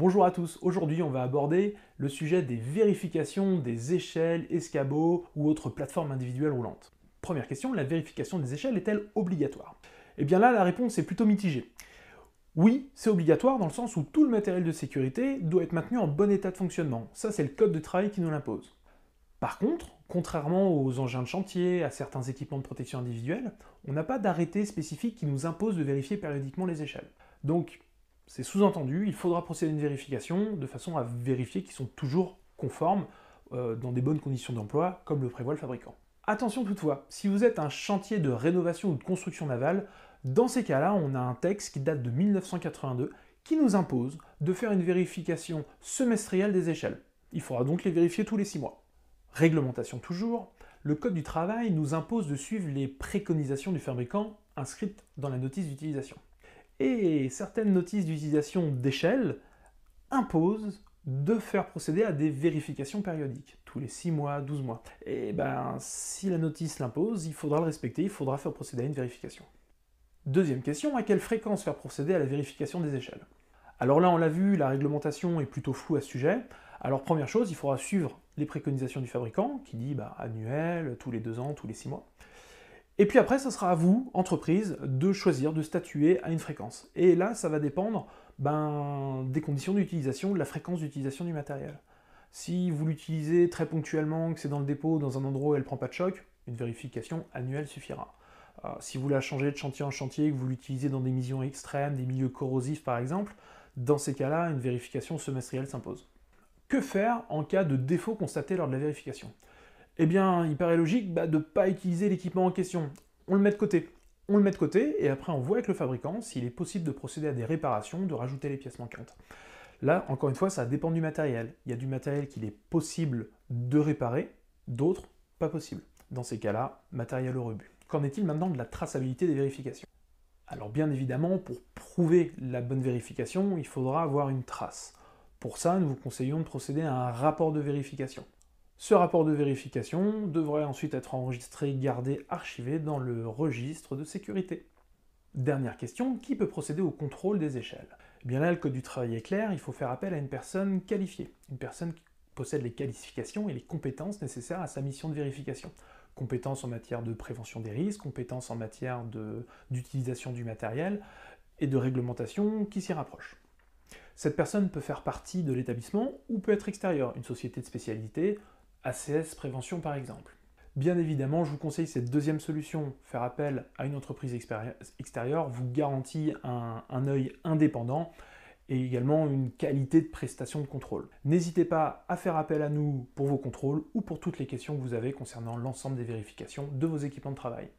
Bonjour à tous, aujourd'hui on va aborder le sujet des vérifications des échelles, escabeaux ou autres plateformes individuelles roulantes. Première question, la vérification des échelles est-elle obligatoire Eh bien là la réponse est plutôt mitigée. Oui, c'est obligatoire dans le sens où tout le matériel de sécurité doit être maintenu en bon état de fonctionnement. Ça c'est le code de travail qui nous l'impose. Par contre, contrairement aux engins de chantier, à certains équipements de protection individuelle, on n'a pas d'arrêté spécifique qui nous impose de vérifier périodiquement les échelles. Donc c'est sous-entendu, il faudra procéder à une vérification de façon à vérifier qu'ils sont toujours conformes euh, dans des bonnes conditions d'emploi, comme le prévoit le fabricant. Attention toutefois, si vous êtes un chantier de rénovation ou de construction navale, dans ces cas-là, on a un texte qui date de 1982 qui nous impose de faire une vérification semestrielle des échelles. Il faudra donc les vérifier tous les six mois. Réglementation toujours, le Code du travail nous impose de suivre les préconisations du fabricant inscrites dans la notice d'utilisation et certaines notices d'utilisation d'échelle imposent de faire procéder à des vérifications périodiques, tous les 6 mois, 12 mois. Et eh ben, si la notice l'impose, il faudra le respecter, il faudra faire procéder à une vérification. Deuxième question, à quelle fréquence faire procéder à la vérification des échelles Alors là, on l'a vu, la réglementation est plutôt floue à ce sujet. Alors première chose, il faudra suivre les préconisations du fabricant, qui dit bah, annuel, tous les 2 ans, tous les 6 mois. Et puis après, ça sera à vous, entreprise, de choisir, de statuer à une fréquence. Et là, ça va dépendre ben, des conditions d'utilisation, de la fréquence d'utilisation du matériel. Si vous l'utilisez très ponctuellement, que c'est dans le dépôt, dans un endroit où elle ne prend pas de choc, une vérification annuelle suffira. Euh, si vous la changez de chantier en chantier, que vous l'utilisez dans des missions extrêmes, des milieux corrosifs par exemple, dans ces cas-là, une vérification semestrielle s'impose. Que faire en cas de défaut constaté lors de la vérification eh bien, il paraît logique bah, de ne pas utiliser l'équipement en question. On le met de côté. On le met de côté et après on voit avec le fabricant s'il est possible de procéder à des réparations, de rajouter les pièces manquantes. Là, encore une fois, ça dépend du matériel. Il y a du matériel qu'il est possible de réparer, d'autres pas possible. Dans ces cas-là, matériel au rebut. Qu'en est-il maintenant de la traçabilité des vérifications Alors bien évidemment, pour prouver la bonne vérification, il faudra avoir une trace. Pour ça, nous vous conseillons de procéder à un rapport de vérification. Ce rapport de vérification devrait ensuite être enregistré, gardé, archivé dans le registre de sécurité. Dernière question, qui peut procéder au contrôle des échelles eh Bien là, le code du travail est clair, il faut faire appel à une personne qualifiée, une personne qui possède les qualifications et les compétences nécessaires à sa mission de vérification. Compétences en matière de prévention des risques, compétences en matière d'utilisation du matériel et de réglementation qui s'y rapproche. Cette personne peut faire partie de l'établissement ou peut être extérieure, une société de spécialité, ACS Prévention par exemple. Bien évidemment, je vous conseille cette deuxième solution. Faire appel à une entreprise extérieure vous garantit un, œil indépendant et également une qualité de prestation de contrôle. N'hésitez pas à faire appel à nous pour vos contrôles ou pour toutes les questions que vous avez concernant l'ensemble des vérifications de vos équipements de travail.